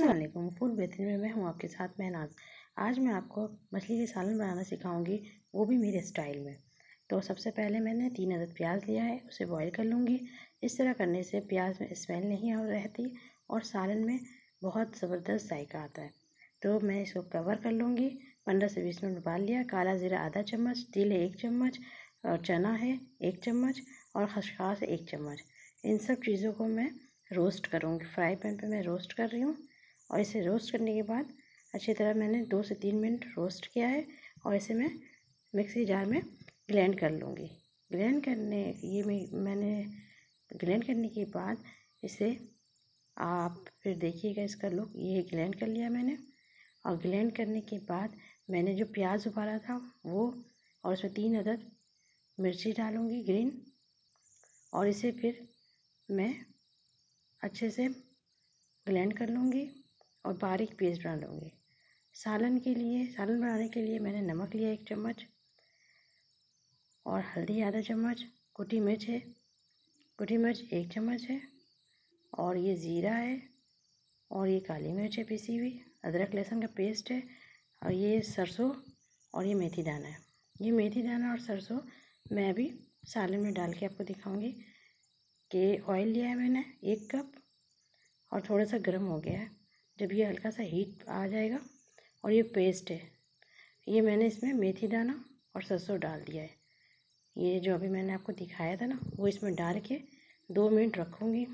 Aslam food बेहतरीन में मैं हूँ आपके साथ महनाज आज मैं आपको मछली के सालन बनाना सिखाऊंगी वो भी मेरे स्टाइल में तो सबसे पहले मैंने तीन अदद प्याज लिया है उसे बॉईल कर लूँगी इस तरह करने से प्याज में स्मेल नहीं और रहती और सालन में बहुत ज़बरदस्त जायका आता है तो मैं इसको कवर कर लूँगी पंद्रह से बीस मिनट उबाल लिया काला ज़ीरा आधा चम्मच तिल है एक चम्मच और चना है एक चम्मच और खसखास एक चम्मच इन सब चीज़ों को मैं रोस्ट करूँगी फ्राई पैन पे मैं रोस्ट कर रही हूँ और इसे रोस्ट करने के बाद अच्छी तरह मैंने दो से तीन मिनट रोस्ट किया है और इसे मैं मिक्सी जार में ग्लैंड कर लूँगी ग्लैंड करने ये मैं मैंने ग्लैंड करने के बाद इसे आप फिर देखिएगा इसका लुक ये ग्लैंड कर लिया मैंने और ग्लैंड करने के बाद मैंने जो प्याज उबाला था वो और उसमें तीन अदद मिर्ची डालूँगी ग्रीन और इसे फिर मैं अच्छे से ग्लैंड कर लूँगी और बारीक पेस्ट बना लूँगी सालन के लिए सालन बनाने के लिए मैंने नमक लिया एक चम्मच और हल्दी आधा चम्मच कुटी मिर्च है कुटी मिर्च एक चम्मच है और ये ज़ीरा है और ये काली मिर्च है पीसी हुई अदरक लहसुन का पेस्ट है और ये सरसों और ये मेथी दाना है ये मेथी दाना और सरसों मैं अभी सालन में डाल के आपको दिखाऊंगी कि ऑयल लिया है मैंने एक कप और थोड़ा सा गर्म हो गया है जब ये हल्का सा हीट आ जाएगा और ये पेस्ट है ये मैंने इसमें मेथी दाना और सरसों डाल दिया है ये जो अभी मैंने आपको दिखाया था ना वो इसमें डाल के दो मिनट रखूँगी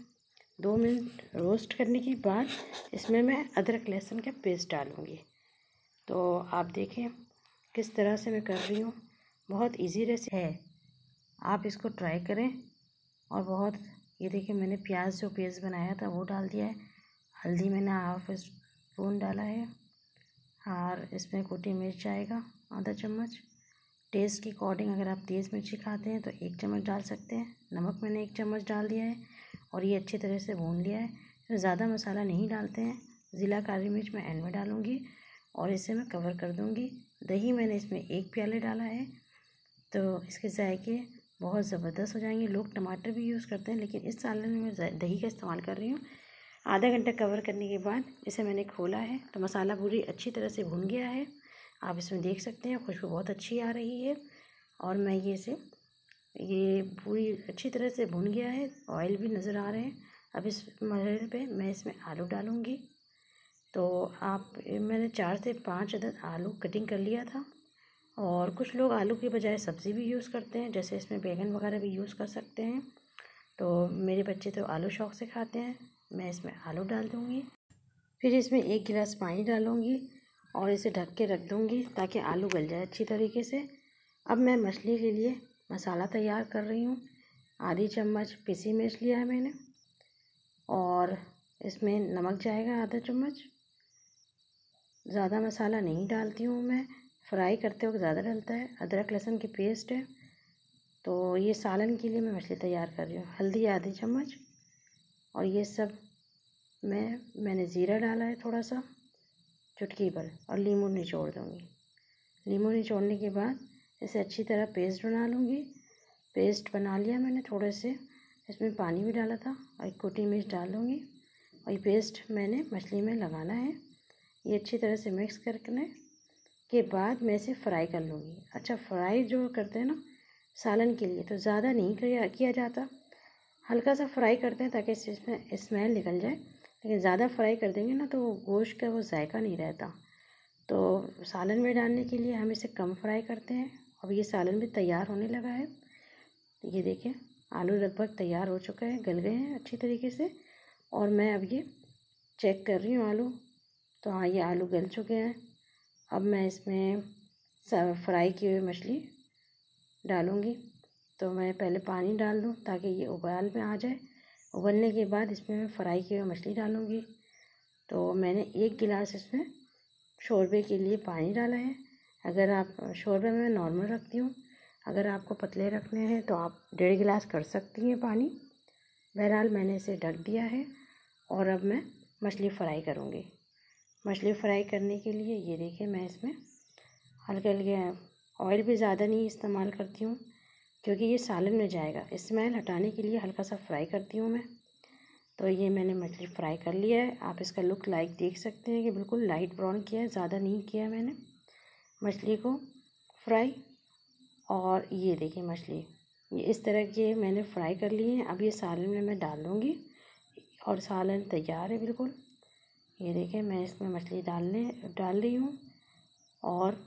दो मिनट रोस्ट करने के बाद इसमें मैं अदरक लहसुन का पेस्ट डालूँगी तो आप देखें किस तरह से मैं कर रही हूँ बहुत इजी रेसिपी है आप इसको ट्राई करें और बहुत ये देखिए मैंने प्याज जो पेस्ट बनाया था वो डाल दिया है हल्दी मैंने हाफ स्पून डाला है और इसमें कुटी मिर्च आएगा आधा चम्मच टेस्ट के अकॉर्डिंग अगर आप तेज़ मिर्ची खाते हैं तो एक चम्मच डाल सकते हैं नमक मैंने एक चम्मच डाल दिया है और ये अच्छी तरह से भून लिया है तो ज़्यादा मसाला नहीं डालते हैं ज़िला काली मिर्च मैं एंड में डालूँगी और इसे मैं कवर कर दूँगी दही मैंने इसमें एक प्याले डाला है तो इसके जायके बहुत ज़बरदस्त हो जाएंगे लोग टमाटर भी यूज़ करते हैं लेकिन इस साल में मैं दही का इस्तेमाल कर रही हूँ आधा घंटा कवर करने के बाद इसे मैंने खोला है तो मसाला पूरी अच्छी तरह से भुन गया है आप इसमें देख सकते हैं खुशबू बहुत अच्छी आ रही है और मैं ये इसे ये पूरी अच्छी तरह से भुन गया है ऑयल भी नज़र आ रहे हैं अब इस मसाले पे मैं इसमें आलू डालूँगी तो आप मैंने चार से पाँच अदद आलू कटिंग कर लिया था और कुछ लोग आलू के बजाय सब्ज़ी भी यूज़ करते हैं जैसे इसमें बैगन वगैरह भी यूज़ कर सकते हैं तो मेरे बच्चे तो आलू शौक से खाते हैं मैं इसमें आलू डाल दूँगी फिर इसमें एक गिलास पानी डालूँगी और इसे ढक के रख दूँगी ताकि आलू गल जाए अच्छी तरीके से अब मैं मछली के लिए मसाला तैयार कर रही हूँ आधी चम्मच पिसी मिर्च लिया है मैंने और इसमें नमक जाएगा आधा चम्मच ज़्यादा मसाला नहीं डालती हूँ मैं फ्राई करते वक्त ज़्यादा डलता है अदरक लहसुन की पेस्ट है तो ये सालन के लिए मैं मछली तैयार कर रही हूँ हल्दी आधी चम्मच और ये सब मैं मैंने ज़ीरा डाला है थोड़ा सा चुटकी भर और नींबू निचोड़ दूँगी नींबू निचोड़ने के बाद इसे अच्छी तरह पेस्ट बना लूँगी पेस्ट बना लिया मैंने थोड़े से इसमें पानी भी डाला था और एक कुटी मिर्च डाल लूँगी और ये पेस्ट मैंने मछली में लगाना है ये अच्छी तरह से मिक्स करने के बाद मैं इसे फ्राई कर लूँगी अच्छा फ्राई जो करते हैं ना सालन के लिए तो ज़्यादा नहीं किया जाता हल्का सा फ्राई करते हैं ताकि इसमें स्मेल निकल जाए लेकिन ज़्यादा फ्राई कर देंगे ना तो वो गोश्त का वो जायका नहीं रहता तो सालन में डालने के लिए हम इसे कम फ्राई करते हैं अब ये सालन भी तैयार होने लगा है ये देखिए आलू लगभग तैयार हो चुका है गल गए हैं अच्छी तरीके से और मैं अब ये चेक कर रही हूँ आलू तो हाँ ये आलू गल चुके हैं अब मैं इसमें फ्राई की हुई मछली डालूँगी तो मैं पहले पानी डाल दूँ ताकि ये उबाल में आ जाए उबलने के बाद इसमें मैं फ़्राई की हुई मछली डालूँगी तो मैंने एक गिलास इसमें शोरबे के लिए पानी डाला है अगर आप शोरबे में नॉर्मल रखती हूँ अगर आपको पतले रखने हैं तो आप डेढ़ गिलास कर सकती हैं पानी बहरहाल मैंने इसे ढक दिया है और अब मैं मछली फ्राई करूँगी मछली फ्राई करने के लिए ये देखें मैं इसमें हल्के हल्के ऑयल भी ज़्यादा नहीं इस्तेमाल करती हूँ क्योंकि ये सालन में जाएगा स्मेल हटाने के लिए हल्का सा फ्राई करती हूँ मैं तो ये मैंने मछली फ्राई कर लिया है आप इसका लुक लाइक देख सकते हैं कि बिल्कुल लाइट ब्राउन किया है ज़्यादा नहीं किया है मैंने मछली को फ्राई और ये देखिए मछली ये इस तरह के मैंने फ्राई कर लिए हैं अब ये सालन में मैं डाल दूँगी और सालन तैयार है बिल्कुल ये देखें मैं इसमें मछली डालने डाल रही हूँ और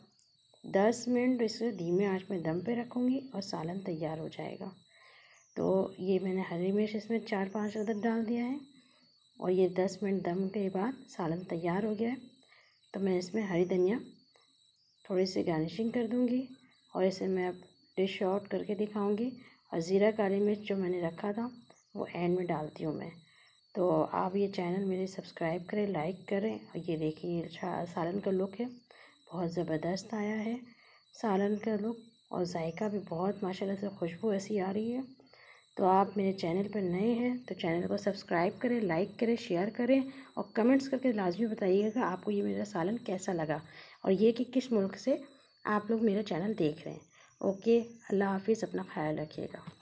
दस मिनट इसे धीमे आंच में दम पे रखूँगी और सालन तैयार हो जाएगा तो ये मैंने हरी मिर्च इसमें चार पांच अदर डाल दिया है और ये दस मिनट दम के बाद सालन तैयार हो गया है तो मैं इसमें हरी धनिया थोड़ी सी गार्निशिंग कर दूँगी और इसे मैं अब डिश आउट करके दिखाऊँगी और ज़ीरा काली मिर्च जो मैंने रखा था वो एंड में डालती हूँ मैं तो आप ये चैनल मेरे सब्सक्राइब करें लाइक करें और ये देखिए अच्छा सालन का लुक है बहुत ज़बरदस्त आया है सालन का लुक और जायका भी बहुत माशाल्लाह से खुशबू ऐसी आ रही है तो आप मेरे चैनल पर नए हैं तो चैनल को सब्सक्राइब करें लाइक करें शेयर करें और कमेंट्स करके लाजमी बताइएगा आपको ये मेरा सालन कैसा लगा और ये कि किस मुल्क से आप लोग मेरा चैनल देख रहे हैं ओके अल्लाह हाफिज़ अपना ख्याल रखिएगा